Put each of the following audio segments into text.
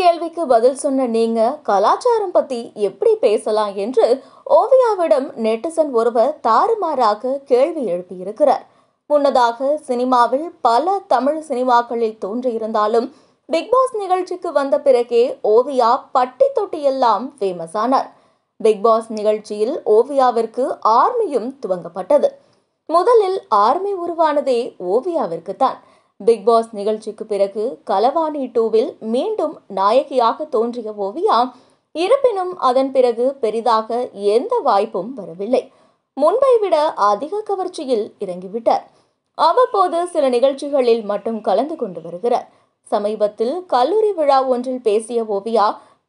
கேள்விக்கு பதில் சொன்ன நீங்க கலாச்சாரம் பத்தி எப்படி பேசலாம் என்று ஓவியாவிடம் நெட்டிசன் ஒருவர் தாறுமாறாக கேள்வி எழுப்பியிருக்கிறார் முன்னதாக சினிமாவில் பல தமிழ் சினிமாக்களில் தோன்றியிருந்தாலும் பிக்பாஸ் நிகழ்ச்சிக்கு வந்த பிறகே ஓவியா பட்டி தொட்டியெல்லாம் ஃபேமஸ் ஆனார் பிக்பாஸ் நிகழ்ச்சியில் ஓவியாவிற்கு ஆர்மியும் துவங்கப்பட்டது முதலில் ஆர்மி உருவானதே ஓவியாவிற்கு தான் பிக் பாஸ் நிகழ்ச்சிக்கு பிறகு கலவாணி டூவில் மீண்டும் நாயகியாக தோன்றிய ஓவியா இருப்பினும் அதன் பிறகு பெரிதாக எந்த வாய்ப்பும் வரவில்லை முன்பை விட அதிக கவர்ச்சியில் இறங்கிவிட்டார் அவ்வப்போது சில நிகழ்ச்சிகளில் மட்டும் கலந்து கொண்டு வருகிறார் சமீபத்தில் கல்லூரி விழா ஒன்றில் பேசிய ஓவியா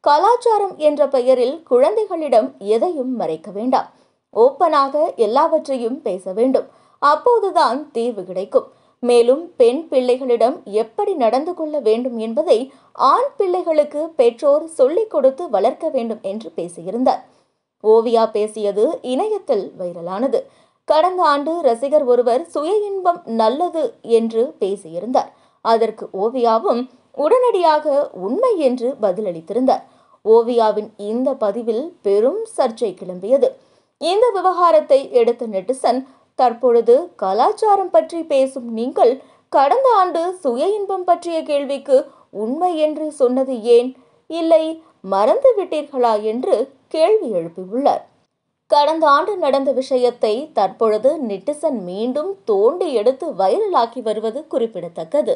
கலாச்சாரம் என்ற பெயரில் குழந்தைகளிடம் எதையும் மறைக்க வேண்டாம் ஓப்பனாக எல்லாவற்றையும் பேச வேண்டும் அப்போதுதான் தீர்வு கிடைக்கும் மேலும் பெண் பிள்ளைகளிடம் எப்படி நடந்து கொள்ள வேண்டும் என்பதை ஆண் பிள்ளைகளுக்கு பெற்றோர் சொல்லிக் கொடுத்து வளர்க்க வேண்டும் என்று பேசியிருந்தார் ஓவியா பேசியது இணையத்தில் வைரலானது கடந்த ஆண்டு ரசிகர் ஒருவர் சுய இன்பம் நல்லது என்று பேசியிருந்தார் அதற்கு ஓவியாவும் உடனடியாக உண்மை என்று பதிலளித்திருந்தார் ஓவியாவின் இந்த பதிவில் பெரும் சர்ச்சை கிளம்பியது இந்த விவகாரத்தை எடுத்த நெட்டிசன் தற்பொழுது கலாச்சாரம் பற்றி பேசும் நீங்கள் கடந்த ஆண்டு சுய இன்பம் பற்றிய கேள்விக்கு உண்மை என்று சொன்னது ஏன் இல்லை மறந்து விட்டீர்களா என்று கேள்வி எழுப்பியுள்ளார் கடந்த ஆண்டு நடந்த விஷயத்தை தற்பொழுது நெட்டிசன் மீண்டும் தோண்டி எடுத்து வைரலாக்கி வருவது குறிப்பிடத்தக்கது